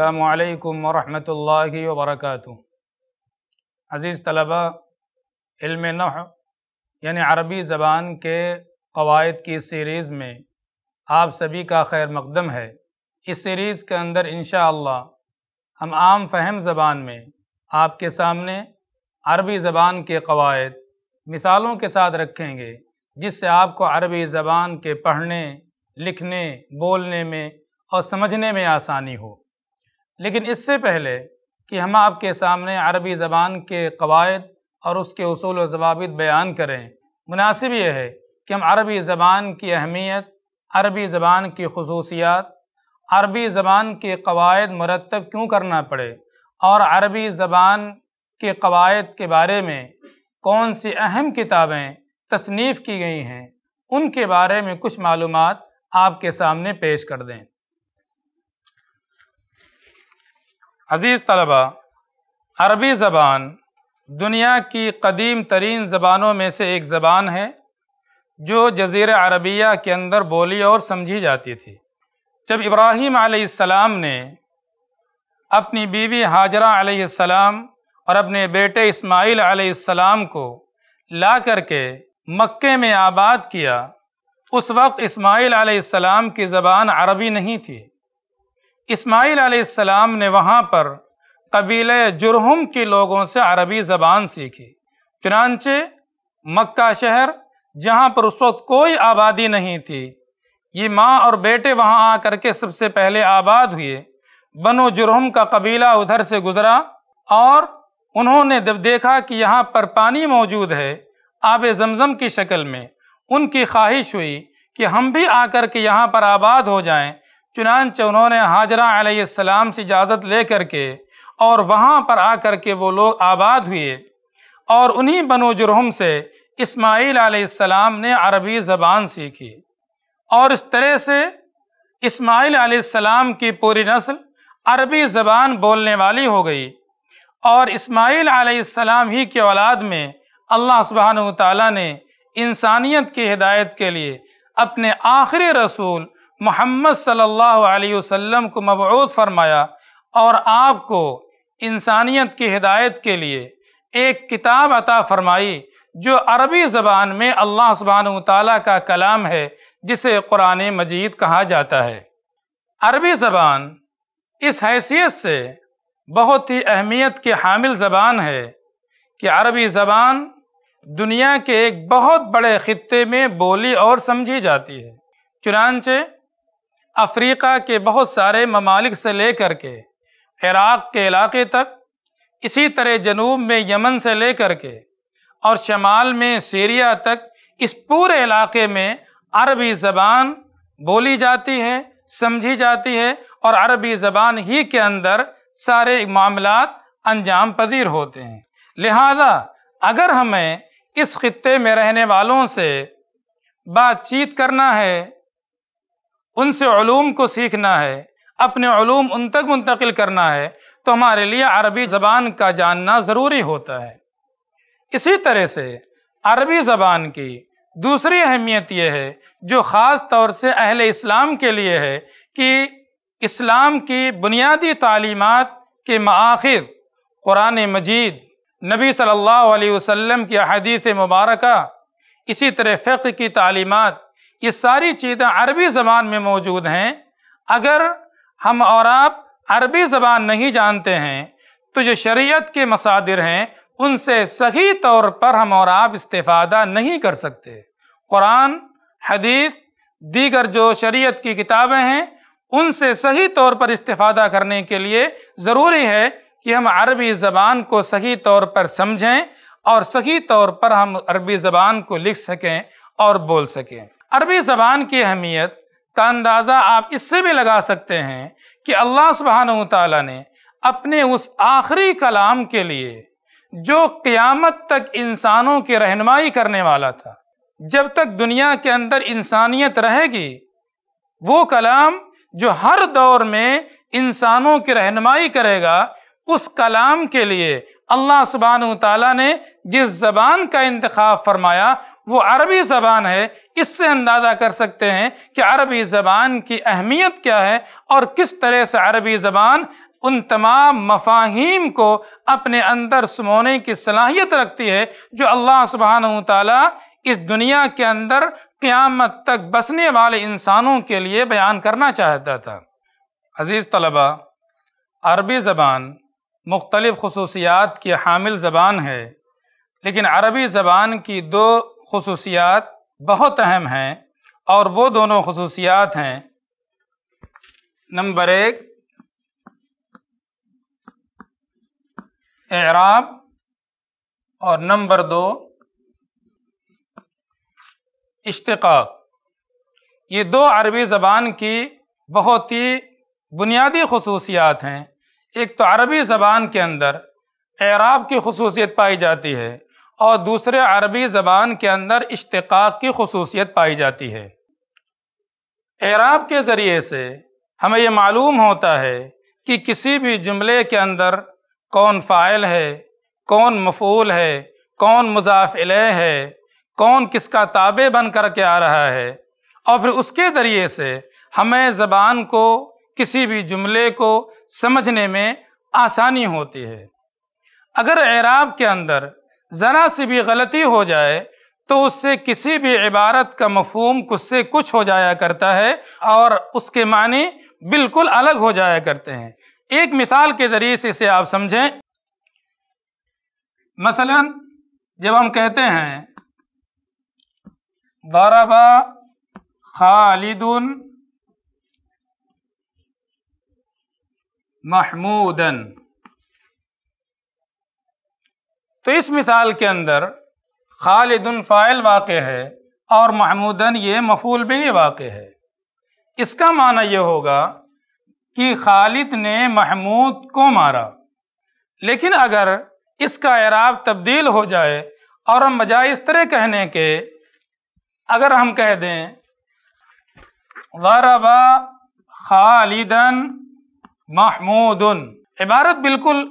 अल्लाम वरहि वरक अज़ीज़ तलबा इल्म नह यानि अरबी ज़बान के कवायद की सीरीज़ में आप सभी का खैर मकदम है इस सीरीज़ के अंदर इन हम आम फहम ज़बान में आपके सामने अरबी ज़बान के कवायद मिसालों के साथ रखेंगे जिससे आपको अरबी ज़बान के पढ़ने लिखने बोलने में और समझने में आसानी हो लेकिन इससे पहले कि हम आपके सामने अरबी ज़बान के कवायद और उसके असूल व जवाबित बयान करें मुनासिब यह है कि हम अरबी ज़बान की अहमियत अरबी ज़बान की खसूसियात अरबी ज़बान के कवायद मरतब क्यों करना पड़े और अरबी ज़बान के कवायद के बारे में कौन सी अहम किताबें तसनीफ़ की गई हैं उनके बारे में कुछ मालूम आपके सामने पेश कर दें अज़ीज़ तलबा अरबी ज़बान दुनिया की कदीम तरीन ज़बानों में से एक ज़बान है जो जजीर अरबिया के अंदर बोली और समझी जाती थी जब इब्राहिम आसमाम ने अपनी बीवी हाजरा आसमाम और अपने बेटे इस्माइल आसमाम को ला करके मक्के में आबाद किया उस वक्त इस्माइल आसमाम की ज़बान अरबी नहीं थी इस्माइल आसमाम ने वहाँ पर कबीले जुरहम के लोगों से अरबी ज़बान सीखी चुनानचे मक्का शहर जहाँ पर उस वक्त कोई आबादी नहीं थी ये माँ और बेटे वहाँ आ करके सबसे पहले आबाद हुए बनो जुरहम का कबीला उधर से गुज़रा और उन्होंने जब देखा कि यहाँ पर पानी मौजूद है आब जमज़म की शक्ल में उनकी ख्वाहिश हुई कि हम भी आकर के यहाँ पर आबाद हो जाएं चुनानच उन्होंने हाजरा आसमाम से इजाज़त ले करके और वहाँ पर आ कर के वो लोग आबाद हुए और उन्हीं बनो जुरहम से इस्माईल आलाम ने अरबी ज़बान सीखी और इस तरह से इस्माईल आलाम की पूरी नस्ल अरबी ज़बान बोलने वाली हो गई और इस्माईल आलाम ही के औलाद में अल्लाह सुबहान तसानियत ने इंसानियत की हिदायत के लिए अपने आखिरी रसूल मोहम्मद सल्लल्लाहु अलैहि वसल्लम को मबूद फरमाया और आपको इंसानियत की हिदायत के लिए एक किताब अता फरमाई जो अरबी ज़बान में अल्लाह सुबहान तला का कलाम है जिसे कुरान मजीद कहा जाता है अरबी ज़बान इस हैसियत से बहुत ही अहमियत के हामिल ज़बान है कि अरबी ज़बान दुनिया के एक बहुत बड़े ख़त्े में बोली और समझी जाती है चुनानचे अफ्रीका के बहुत सारे ममालिक से लेकर के इराक़ के इलाके तक इसी तरह जनूब में यमन से लेकर के और शमाल में सीरिया तक इस पूरे इलाके में अरबी ज़बान बोली जाती है समझी जाती है और अरबी ज़बान ही के अंदर सारे मामलात अंजाम पذीर होते हैं लिहाजा अगर हमें इस खत्े में रहने वालों से बातचीत करना है उनसे ूम को सीखना है अपने ूम उन तक मुंतकिल करना है तो हमारे लिए अरबी ज़बान का जानना ज़रूरी होता है इसी तरह से अरबी ज़बान की दूसरी अहमियत यह है जो ख़ास तौर से अहल इस्लाम के लिए है कि इस्लाम की बुनियादी तालीमत के माखिर क़ुरान मजीद नबी सल्लल्लाहु अलैहि वसल्लम की अदीस मुबारक इसी तरह फ़िक्र की तालीमत ये सारी चीज़ें अरबी ज़बान में मौजूद हैं अगर हम और आप अरबी ज़बान नहीं जानते हैं तो जो शरीयत के मसादिर हैं उनसे सही तौर पर हम और आप इस्तेफादा नहीं कर सकते कुरान हदीस दीगर जो शरीयत की किताबें हैं उनसे सही तौर पर इस्तेफादा करने के लिए ज़रूरी है कि हम अरबी ज़बान को सही तौर पर समझें और सही तौर पर हम अरबी ज़बान को लिख सकें और बोल सकें अरबी ज़बान की अहमियत का अंदाज़ा आप इससे भी लगा सकते हैं कि अल्लाह सुबहान ने अपने उस आखिरी कलाम के लिए जो क़यामत तक इंसानों की रहनमाई करने वाला था जब तक दुनिया के अंदर इंसानियत रहेगी वो कलाम जो हर दौर में इंसानों की रहनमाई करेगा उस कलाम के लिए अल्लाह सुबहान तला ने जिस ज़बान का इंतखब फरमाया वो अरबी ज़बान है इससे अंदाज़ा कर सकते हैं कि अरबी ज़बान की अहमियत क्या है और किस तरह से अरबी ज़बान उन तमाम मफाहिम को अपने अंदर सुमोने की सलाहियत रखती है जो अल्लाह सुबहान ताला इस दुनिया के अंदर क़्यामत तक बसने वाले इंसानों के लिए बयान करना चाहता था अज़ीज़ तलबा अरबी ज़बान मुख्तलिफ़ खसूसियात की हामिल ज़बान है लेकिन अरबी ज़बान की दो खसूसियात बहुत अहम हैं और वो दोनों खसूसियात हैं नंबर एक एराब और नंबर दो इश्तकाक ये दो अरबी ज़बान की बहुत ही बुनियादी खसूसियात हैं एक तो अरबी ज़बान के अंदर एराब की खसूसियत पाई जाती है और दूसरे अरबी ज़बान के अंदर इश्तक़ाक की खसूसियत पाई जाती है एराब के ज़रिए से हमें ये मालूम होता है कि किसी भी जुमले के अंदर कौन फ़ाइल है कौन मफूल है कौन मुजाफिल है कौन किसका ताबे बन कर के आ रहा है और फिर उसके ज़रिए से हमें ज़बान को किसी भी जुमले को समझने में आसानी होती है अगर एराब के अंदर જરાસી ભી ગલતી હો જાય તો ઉસસે કિસી ભી ઉબારત કા મફહૂમ કુસ સે કુછ હો જાયા કરતા હૈ ઓર ઉસકે માને બિલકુલ અલગ હો જાયા કરતે હૈ એક મિસાલ કે દરી સે ઇસે આપ સમજે મસલન જબ હમ કહેતે હૈ દરબા ખાલિદુન મહમૂદન तो इस मिसाल के अंदर खालिदन फ़ाइल वाक़ है और महमूदन ये मफूल भी वाक़ है इसका माना यह होगा कि खालिद ने महमूद को मारा लेकिन अगर इसका एराब तब्दील हो जाए और हम बजाय इस तरह कहने के अगर हम कह दें गरबा खालिदन महमूदन इबारत बिल्कुल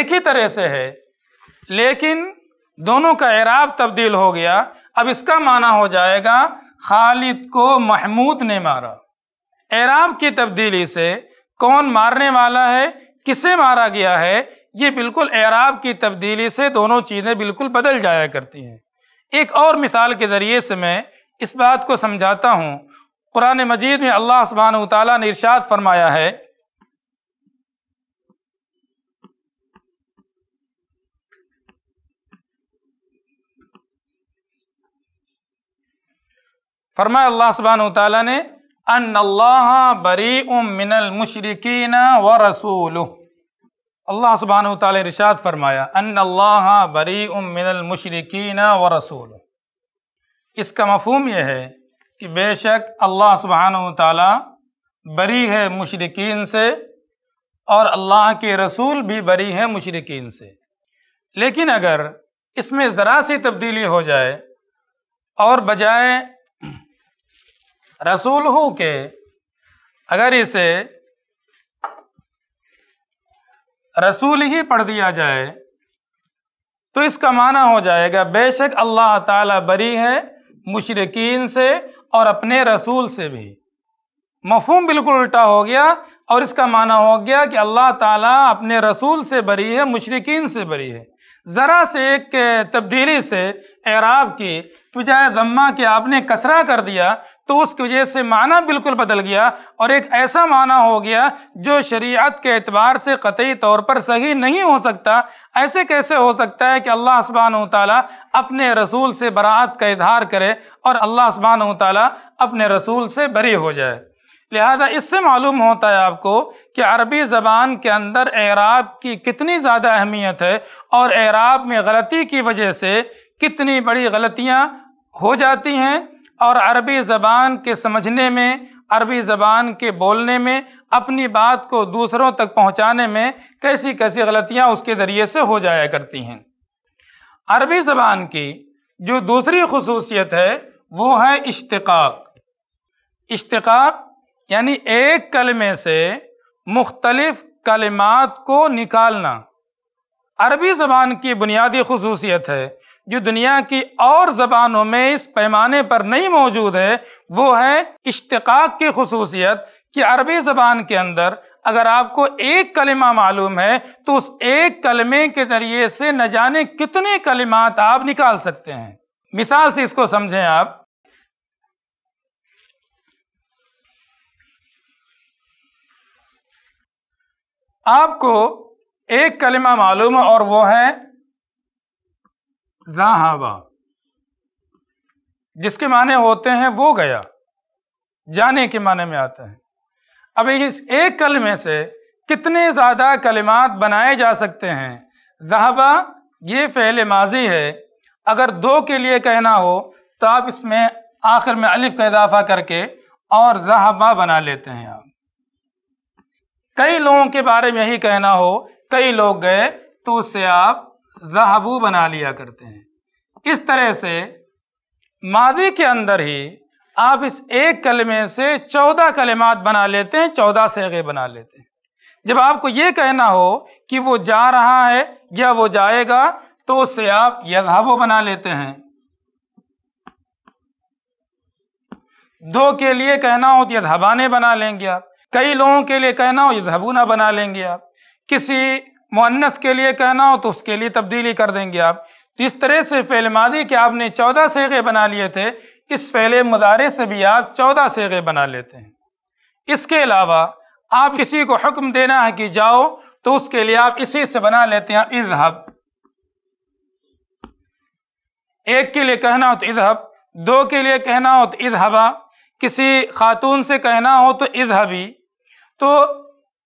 एक ही तरह से है लेकिन दोनों का एराब तब्दील हो गया अब इसका माना हो जाएगा खालिद को महमूद ने मारा एराब की तब्दीली से कौन मारने वाला है किसे मारा गया है ये बिल्कुल एराब की तब्दीली से दोनों चीज़ें बिल्कुल बदल जाया करती हैं एक और मिसाल के ज़रिए से मैं इस बात को समझाता हूँ कुरान मजीद में अल्लाह सुबहान तरशाद ने फरमाया है फरमाया अल्लाह सुबहान तला ने अल्लाह बरी मिनल मुशरकिन व रसूल अल्लाह सुबहान तला रिशात फरमाया अल्लाह बरी मिनल मुशरकिन व रसूल इसका मफहम यह है कि बेशक अल्लाह सुबहान तला बरी है मुशरकिन से और अल्लाह के रसूल भी बरी हैं मुशरकिन से लेकिन अगर इसमें ज़रा सी तब्दीली हो जाए और बजाय रसूल हो के अगर इसे रसूल ही पढ़ दिया जाए तो इसका माना हो जाएगा बेशक अल्लाह ताला बरी है मुशरकिन से और अपने रसूल से भी मफहम बिल्कुल उल्टा हो गया और इसका माना हो गया कि अल्लाह ताला अपने रसूल से बरी है मुशरकिन से बरी है જરા સે એક તબદિલી સે ઇરાબ કે કુછાય જмма કે આપને કસરા કર દિયા તો ઉસ કિયે સે માના બિલકુલ બદલ ગયા ઓર એક એસા માના હો ગયા જો શરીઅત કે ઇતબાર સે કતઈ તૌર પર સહી નહીં હો સકતા એસે કૈસે હો સકતા હૈ કે અલ્લાહ સુબાન વ તલા અપને રસૂલ સે બરાત કા ઇધાર કરે ઓર અલ્લાહ સુબાન વ તલા અપને રસૂલ સે બરી હો જાય लिहाजा इससे मालूम होता है आपको कि अरबी ज़बान के अंदर एराब की कितनी ज़्यादा अहमियत है और एराब में गलती की वजह से कितनी बड़ी गलतियाँ हो जाती हैं और अरबी ज़बान के समझने में अरबी ज़बान के बोलने में अपनी बात को दूसरों तक पहुँचाने में कैसी कैसी गलतियाँ उसके ज़रिए से हो जाया करती हैं अरबी ज़बान की जो दूसरी खसूसियत है वो है इश्तकाक इश्तकाक यानी एक कलमे से मुख्तलिफ कलमात को निकालना अरबी ज़बान की बुनियादी खसूसियत है जो दुनिया की और ज़बानों में इस पैमाने पर नहीं मौजूद है वो है इश्तकाक की खसूसियत कि अरबी ज़बान के अंदर अगर आपको एक कलमा मालूम है तो उस एक कलमे के ज़रिए से न जाने कितने कलिमात आप निकाल सकते हैं मिसाल से इसको समझें आप आपको एक कलिमा मालूम है और वो है राहबा जिसके माने होते हैं वो गया जाने के माने में आते हैं अब इस एक कलमे से कितने ज़्यादा कलिमात बनाए जा सकते हैं रहाबा ये फ़ैल माजी है अगर दो के लिए कहना हो तो आप इसमें आखिर में अलिफ का इजाफा करके और रहाबा बना लेते हैं आप कई लोगों के बारे में यही कहना हो कई लोग गए तो उससे आप जहाबू बना लिया करते हैं इस तरह से माजी के अंदर ही आप इस एक कलमे से चौदह कलमात बना लेते हैं चौदह सेगे बना लेते हैं जब आपको ये कहना हो कि वो जा रहा है या वो जाएगा तो उससे आप यजहाबो बना लेते हैं दो के लिए कहना हो तो यदहबाने बना लेंगे आप कई लोगों के लिए कहना हो यदहबूना बना लेंगे आप किसी मुन्नत के लिए कहना हो तो उसके लिए तब्दीली कर देंगे आप तो इस तरह से फ़ैल मादी के आपने चौदह सेगे बना लिए थे इस फ़ैल मुदारे से भी आप चौदह सेगे बना लेते हैं इसके अलावा आप किसी को हुक्म देना है कि जाओ तो उसके लिए आप इसी से बना लेते हैं इजहब एक के लिए कहना हो तो इजहब दो के लिए कहना हो तो इजहबा किसी खातून से कहना हो तो इजहबी तो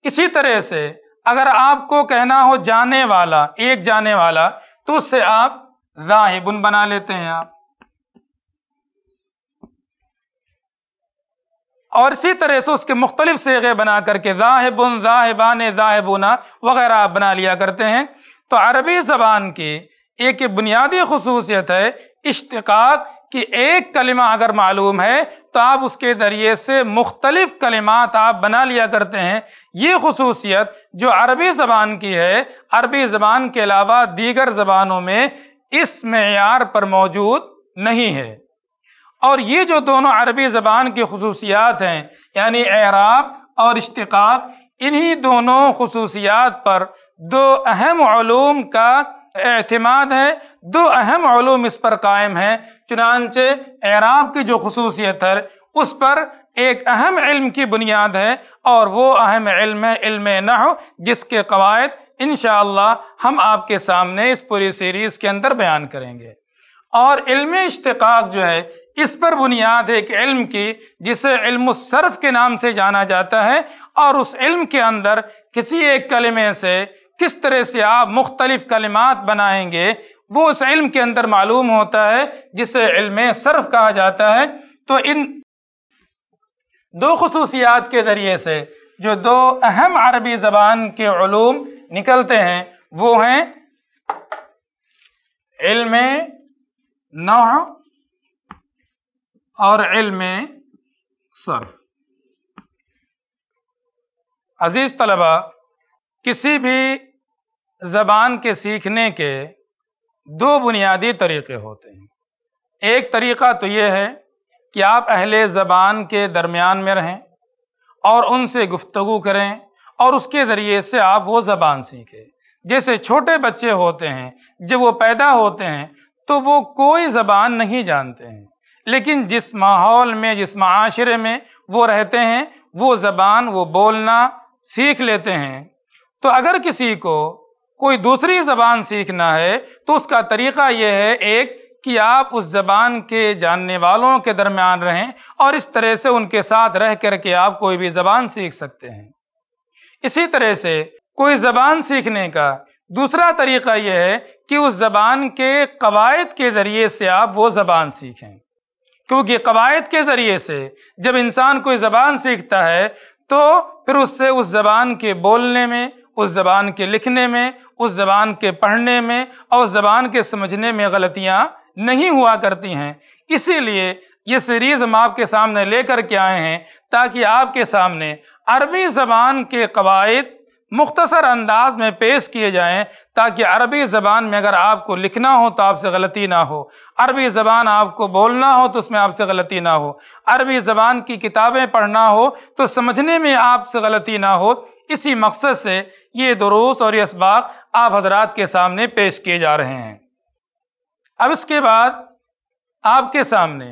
इसी तरह से अगर आपको कहना हो जाने वाला एक जाने वाला तो उससे आप राहिबुन बना लेते हैं आप और इसी तरह से उसके मुख्तलिफ सेगे बना करके राहिबुन राहिबान राहिबुना वगैरह आप बना लिया करते हैं तो अरबी ज़बान की एक बुनियादी खसूसियत है इश्तकाक कि एक कलिमा अगर मालूम है तो आप उसके ज़रिए से मुख्तलिफ़ कलिमात आप बना लिया करते हैं ये खसूसियत जो अरबी ज़बान की है अरबी ज़बान के अलावा दीगर ज़बानों में इस मैार पर मौजूद नहीं है और ये जो दोनों अरबी ज़बान की खसूसियात हैं यानी एराब और इश्तकाक इन्हीं दोनों खसूसियात पर दो अहम का एतमाद है दो अहम ूम इस पर कायम है चुनानचे एराब की जो खसूसियत है उस पर एक अहम इल्म की बुनियाद है और वो अहम इल्म है इल्म नह जिसके कवायद इन हम आपके सामने इस पूरी सीरीज़ के अंदर बयान करेंगे और इल्म इश्तकाक जो है इस पर बुनियाद है एक इल्म की जिसे इल्म सर्फ के नाम से जाना जाता है और उस इल्म के अंदर किसी एक कलमे से किस तरह से आप मुख्तलिफ कलिमात बनाएंगे वो उस इल्म के अंदर मालूम होता है जिसे इल्म सर्फ कहा जाता है तो इन दो खसूसियात के ज़रिए से जो दो अहम अरबी ज़बान के ूम निकलते हैं वो हैं इल्म नौ और इल्म सर्फ अज़ीज़ तलबा किसी भी ज़बान के सीखने के दो बुनियादी तरीक़े होते हैं एक तरीक़ा तो ये है कि आप अहले ज़बान के दरमियान में रहें और उनसे गुफ्तु करें और उसके ज़रिए से आप वो ज़बान सीखें जैसे छोटे बच्चे होते हैं जब वो पैदा होते हैं तो वो कोई ज़बान नहीं जानते हैं लेकिन जिस माहौल में जिस माशरे में वो रहते हैं वो ज़बान वो बोलना सीख लेते हैं तो अगर किसी को कोई दूसरी ज़बान सीखना है तो उसका तरीक़ा यह है एक कि आप उस ज़बान के जानने वालों के दरमियान रहें और इस तरह से उनके साथ रह कर के आप कोई भी ज़बान सीख सकते हैं इसी तरह से कोई ज़बान सीखने का दूसरा तरीक़ा यह है कि उस ज़बान के कवायद के ज़रिए से आप वो ज़बान सीखें क्योंकि कवायद के ज़रिए से जब इंसान कोई ज़बान सीखता है तो फिर उससे उस ज़बान के बोलने में उस ज़बान के लिखने में उस ज़बान के पढ़ने में और ज़बान के समझने में गलतियाँ नहीं हुआ करती हैं इसीलिए ये सीरीज़ हम आपके सामने लेकर के आए हैं ताकि आपके सामने अरबी ज़बान के कवायद मुख्तसर अंदाज में पेश किए जाएं ताकि अरबी ज़बान में अगर आपको लिखना हो तो आपसे गलती ना हो अरबी ज़बान आपको बोलना हो तो उसमें आपसे गलती ना हो अरबी ज़बान की किताबें पढ़ना हो तो समझने में आपसे गलती ना हो इसी मकसद से ये दरूस और ये इसबाक आप हजरात के सामने पेश किए जा रहे हैं अब इसके बाद आपके सामने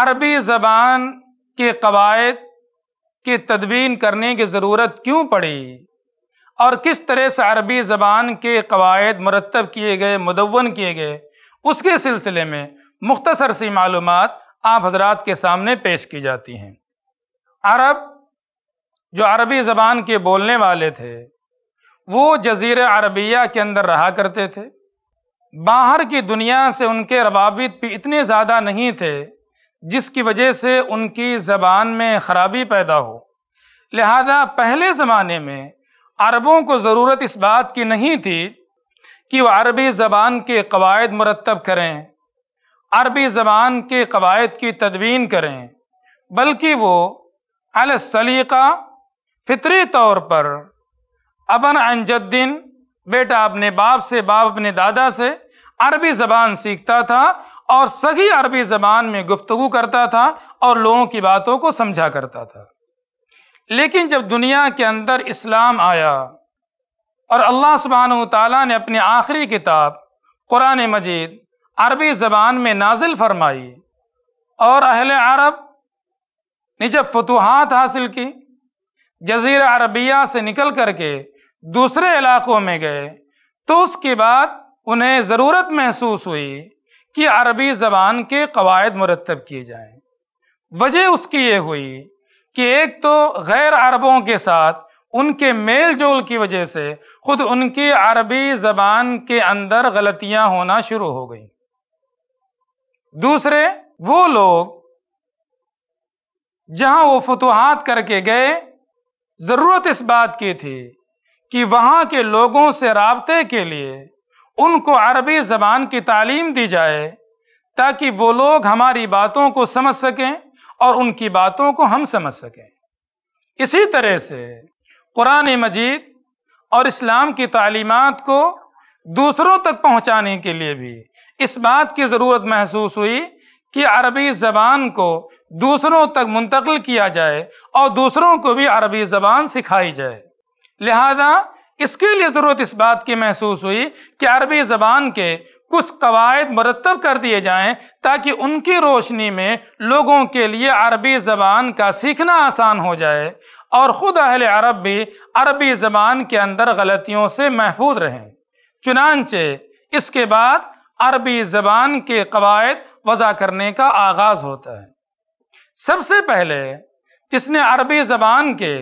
अरबी ज़बान के कवायद की तदवीन करने की ज़रूरत क्यों पड़ी और किस तरह से अरबी ज़बान के कवायद मरतब किए गए मुदवन किए गए उसके सिलसिले में मुख्तसर सी मालूम आप हजरात के सामने पेश की जाती हैं अरब जो अरबी ज़बान के बोलने वाले थे वो जजीर अरबिया के अंदर रहा करते थे बाहर की दुनिया से उनके रवाबित भी इतने ज़्यादा नहीं थे जिसकी वजह से उनकी ज़बान में ख़राबी पैदा हो लिहाजा पहले ज़माने में अरबों को ज़रूरत इस बात की नहीं थी कि वह अरबी ज़बान के कवायद मरतब करें अरबी ज़बान के कवायद की तदवीन करें बल्कि वो अलसलीक़ा फ़ितरी तौर पर अबन अनजद्दीन बेटा अपने बाप से बाप अपने दादा से अरबी ज़बान सीखता था और सही अरबी ज़बान में गुफ्तु करता था और लोगों की बातों को समझा करता था लेकिन जब दुनिया के अंदर इस्लाम आया और अल्लाह सुबहान ताली ने अपनी आखिरी किताब कुरान मजीद अरबी ज़बान में नाजिल फरमाई और अहल अरब ने जब फतूहत हासिल की जजीर अरबिया से निकल करके दूसरे इलाकों में गए तो उसके बाद उन्हें ज़रूरत महसूस हुई कि अरबी ज़बान के कवायद मुरतब किए जाए वजह उसकी ये हुई कि एक तो गैर अरबों के साथ उनके मेल जोल की वजह से ख़ुद उनकी अरबी ज़बान के अंदर गलतियां होना शुरू हो गई दूसरे वो लोग जहाँ वो फतुहात करके गए ज़रूरत इस बात की थी कि वहाँ के लोगों से रबते के लिए उनको अरबी ज़बान की तालीम दी जाए ताकि वो लोग हमारी बातों को समझ सकें और उनकी बातों को हम समझ सकें इसी तरह से कुरान मजीद और इस्लाम की तालीमत को दूसरों तक पहुँचाने के लिए भी इस बात की ज़रूरत महसूस हुई कि अरबी ज़बान को दूसरों तक मुंतकल किया जाए और दूसरों को भी अरबी ज़बान सिखाई जाए लिहाजा इसके लिए ज़रूरत इस बात की महसूस हुई कि अरबी ज़बान के कुछ कवायद मरतब कर दिए जाएँ ताकि उनकी रोशनी में लोगों के लिए अरबी ज़बान का सीखना आसान हो जाए और ख़ुद अहल अरब भी अरबी ज़बान के अंदर गलतियों से महफूज रहें चुनानचे इसके बाद अरबी ज़बान के कवायद वज़ा करने का आगाज़ होता है सबसे पहले जिसने अरबी ज़बान के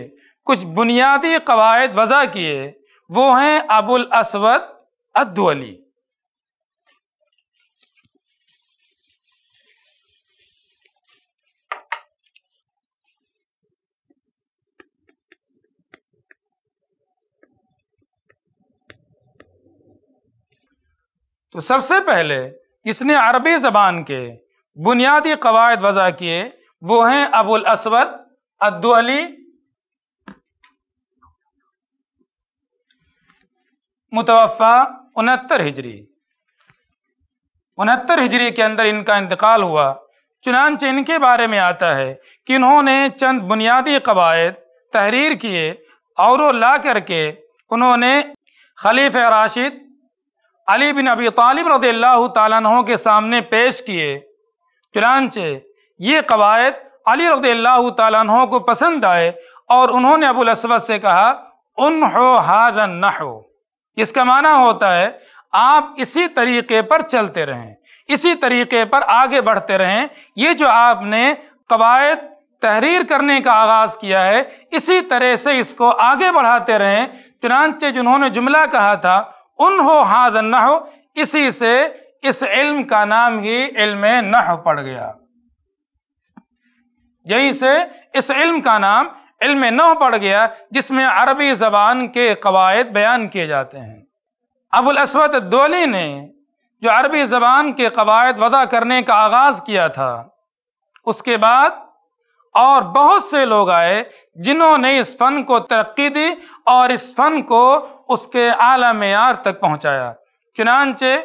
कुछ बुनियादी कवायद वज़ा किए वो हैं अबुल असवद अद्दुअली तो सबसे पहले इसने अरबी ज़बान के बुनियादी कवायद वज़ा किए वो हैं अबुल असवद अद्दुअली मुतवफ़ा उनहत्तर हिजरी उनहत्तर हिजरी के अंदर इनका इंतकाल हुआ चुनानचे इनके बारे में आता है कि इन्होंने चंद बुनियादी कवायद तहरीर किए और ला करके उन्होंने खलीफ राशिद अली बिन अबी तालिब रदील्ला तहों के सामने पेश किए चुनानचे ये कवायद अली रदील्ला तहों को पसंद आए और उन्होंने अबुलस्वद से कहा उन हो हादन न हो इसका माना होता है आप इसी तरीके पर चलते रहें इसी तरीके पर आगे बढ़ते रहें ये जो आपने कवायद तहरीर करने का आगाज़ किया है इसी तरह से इसको आगे बढ़ाते रहें चुनानचे जिन्होंने जुमला कहा था उन हो हाद न हो इसी से इस इल्म का नाम ही इल्म नह पड़ गया यहीं से इस इल्म का नाम इल्म न पड़ गया जिसमें अरबी ज़बान के कवायद बयान किए जाते हैं अबुल असवद दोली ने जो अरबी ज़बान के कवायद वदा करने का आगाज़ किया था उसके बाद और बहुत से लोग आए जिन्होंने इस फ़न को तरक्की दी और इस फ़न को उसके आला मैार तक पहुँचाया चुनानचे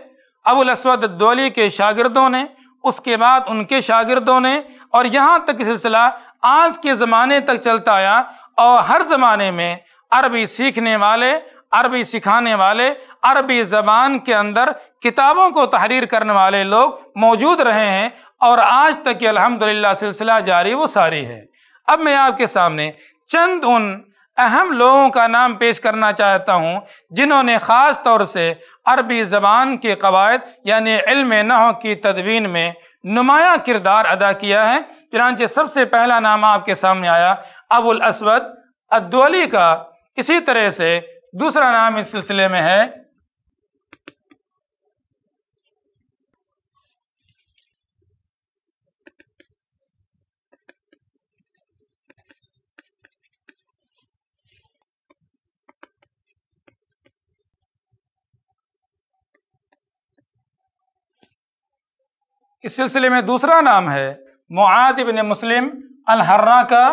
अबुल असवद दोली के शागिर्दों ने उसके बाद उनके शागिर्दों ने और यहाँ तक सिलसिला आज के ज़माने तक चलता आया और हर ज़माने में अरबी सीखने वाले अरबी सिखाने वाले अरबी ज़बान के अंदर किताबों को तहरीर करने वाले लोग मौजूद रहे हैं और आज तक ये अलहमदिल्ला सिलसिला जारी वो सारी है अब मैं आपके सामने चंद उन अहम लोगों का नाम पेश करना चाहता हूँ जिन्होंने ख़ास तौर से अरबी ज़बान के कवायद यानि इल्म नहों की तदवीन में नुमाया किरदार अदा किया है चुनानचे सबसे पहला नाम आपके सामने आया अबुल असवद का इसी तरह से दूसरा नाम इस सिलसिले में है इस सिलसिले में दूसरा नाम है मुआद बिन मुस्लिम अलहर्रा का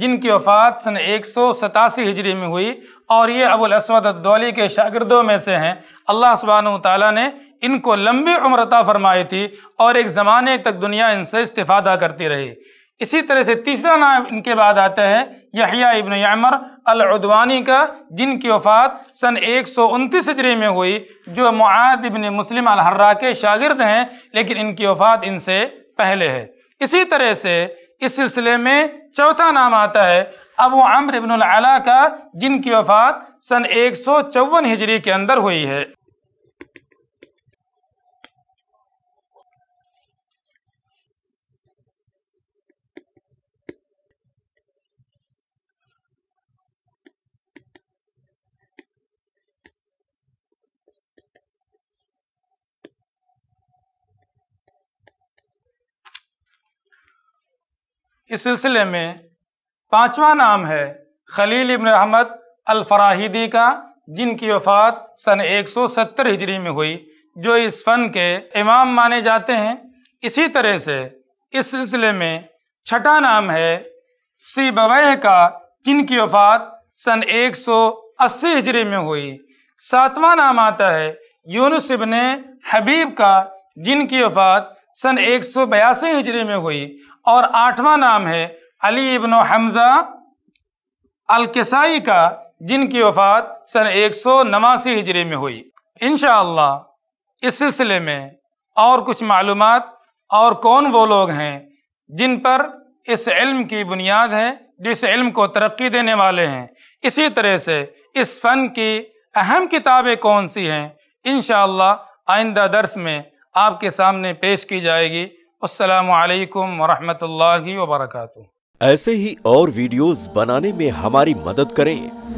जिनकी वफ़ात सन एक सौ सतासी हिजरी में हुई और ये अबुल असवद अद्दौली के शागिर्दों में से हैं अल्लाह सुबहान ताली ने इनको लंबी उम्रता फरमाई थी और एक ज़माने तक दुनिया इनसे इस्तेफादा करती रही इसी तरह से तीसरा नाम इनके बाद आता है यहिया इबन यामर अलउदवानी का जिनकी वफ़ात सन एक सौ उनतीस हजरे में हुई जो मुआद इबन मुस्लिम अलहर्रा के शागिर्द हैं लेकिन इनकी वफ़ात इनसे पहले है इसी तरह से इस सिलसिले में चौथा नाम आता है अब वो अम्र इबन का जिनकी वफ़ात सन एक सौ चौवन हिजरी के अंदर हुई है इस सिलसिले में पांचवा नाम है खलील इबन अहमद फराहिदी का जिनकी वफ़ात सन 170 हिजरी में हुई जो इस फ़न के इमाम माने जाते हैं इसी तरह से इस सिलसिले में छठा नाम है सी बवैह का जिनकी वफ़ात सन 180 हिजरी में हुई सातवां नाम आता है यूनुस इब्ने हबीब का जिनकी वफ़ात सन एक सौ बयासी हिजरी में हुई और आठवां नाम है अली इबन हमज़ा अलकसाई का जिनकी वफ़ात सन एक सौ नवासी हिजरे में हुई इन इस सिलसिले में और कुछ मालूम और कौन वो लोग हैं जिन पर इस इल्म की बुनियाद है जिस इल्म को तरक्की देने वाले हैं इसी तरह से इस फ़न की अहम किताबें कौन सी हैं इन आइंदा दर्स में आपके सामने पेश की जाएगी असलकम वरहमल वर्का ऐसे ही और वीडियोस बनाने में हमारी मदद करें